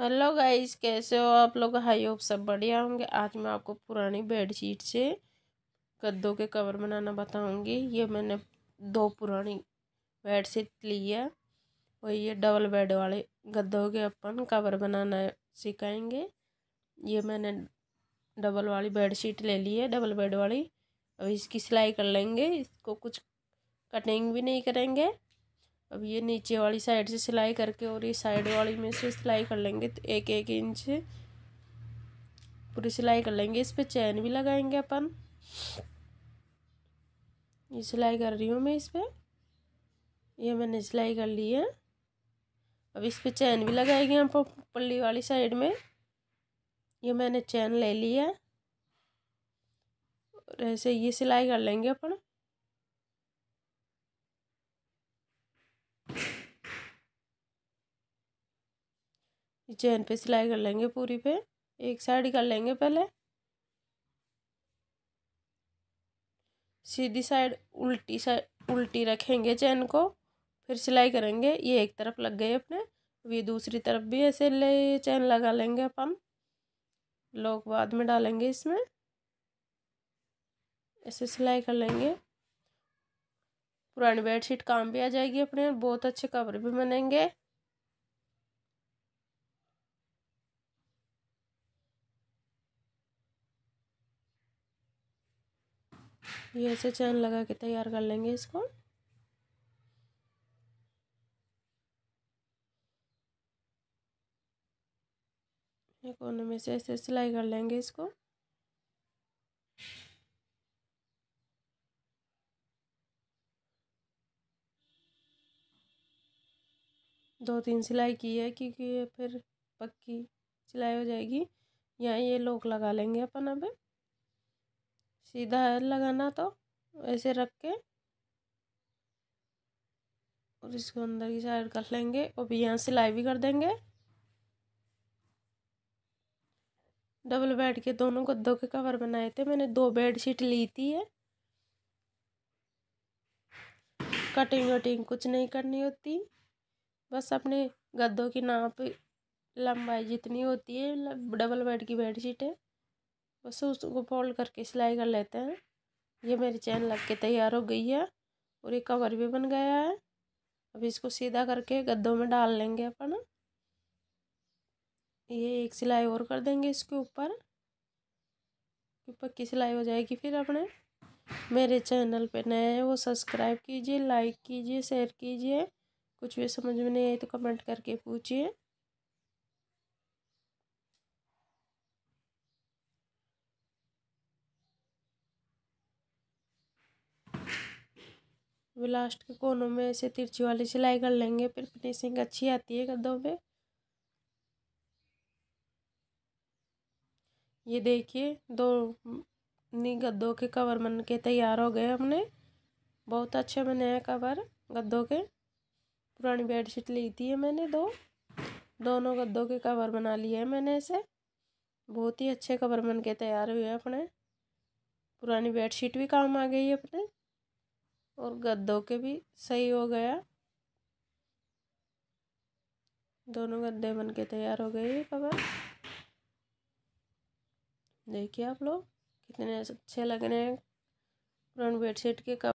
hello guys कैसे हो आप लोग हाई होप सब बढ़िया होंगे आज मैं आपको पुरानी बेडशीट से गद्दों के कवर बनाना बताऊंगी ये मैंने दो पुरानी बेडशीट ली है और ये डबल बेड वाले गद्दों के अपन कवर बनाना सिखाएंगे ये मैंने डबल वाली बेडशीट ले ली है डबल बेड वाली अब इसकी सिलाई कर लेंगे इसको कुछ कटिंग भी नहीं करेंगे अब ये नीचे वाली साइड से सिलाई करके और ये साइड वाली में से सिलाई कर लेंगे तो एक एक इंच पूरी सिलाई कर लेंगे इस पर चैन भी लगाएंगे अपन ये सिलाई कर रही हूँ मैं इस पर ये मैंने सिलाई कर ली है अब इस पर चैन भी लगाएंगे हम पल्ली वाली साइड में ये मैंने चैन ले ली है और ऐसे ये सिलाई कर लेंगे अपन चैन पे सिलाई कर लेंगे पूरी पे एक साइड कर लेंगे पहले सीधी साइड उल्टी साइड उल्टी रखेंगे चैन को फिर सिलाई करेंगे ये एक तरफ लग गए अपने अब ये दूसरी तरफ भी ऐसे ले चैन लगा लेंगे अपन लोग बाद में डालेंगे इसमें ऐसे सिलाई कर लेंगे पुरानी बेडशीट काम भी आ जाएगी अपने बहुत अच्छे कवर भी बनेंगे ये ऐसे चैन लगा के तैयार कर लेंगे इसको ये कोने में से ऐसे सिलाई कर लेंगे इसको दो तीन सिलाई की है क्योंकि ये फिर पक्की सिलाई हो जाएगी यहाँ ये लोक लगा लेंगे अपन अब सीधा है लगाना तो ऐसे रख के और इसको अंदर की साइड कर लेंगे और भी यहाँ सिलाई भी कर देंगे डबल बेड के दोनों गद्दों के कवर बनाए थे मैंने दो बेड शीट ली थी है कटिंग वटिंग कुछ नहीं करनी होती बस अपने गद्दों की नाप लंबाई जितनी होती है डबल बेड की बेड है बस उसको फोल्ड करके सिलाई कर लेते हैं ये मेरी चैन लग के तैयार हो गई है और ये कवर भी बन गया है अब इसको सीधा करके गद्दों में डाल लेंगे अपन ये एक सिलाई और कर देंगे इसके ऊपर पक्की सिलाई हो जाएगी फिर अपने मेरे चैनल पे नए हैं वो सब्सक्राइब कीजिए लाइक कीजिए शेयर कीजिए कुछ भी समझ में नहीं आई तो कमेंट करके पूछिए वे लास्ट के कोनों में ऐसे तिरछी वाली सिलाई कर लेंगे फिर फिनिशिंग अच्छी आती है गद्दों पे ये देखिए दो नी गद्दों के कवर बन के तैयार हो गए हमने बहुत अच्छे बने हैं कवर गद्दों के पुरानी बेडशीट ली थी है मैंने दो दोनों गद्दों के कवर बना लिए हैं मैंने ऐसे बहुत ही अच्छे कवर बन के तैयार हुए अपने पुरानी बेडशीट भी काम आ गई है अपने और गद्दों के भी सही हो गया दोनों गद्दे बन के तैयार हो गए कवर देखिए आप लोग कितने अच्छे लग रहे हैं फ्रंट बेडशीट के कवर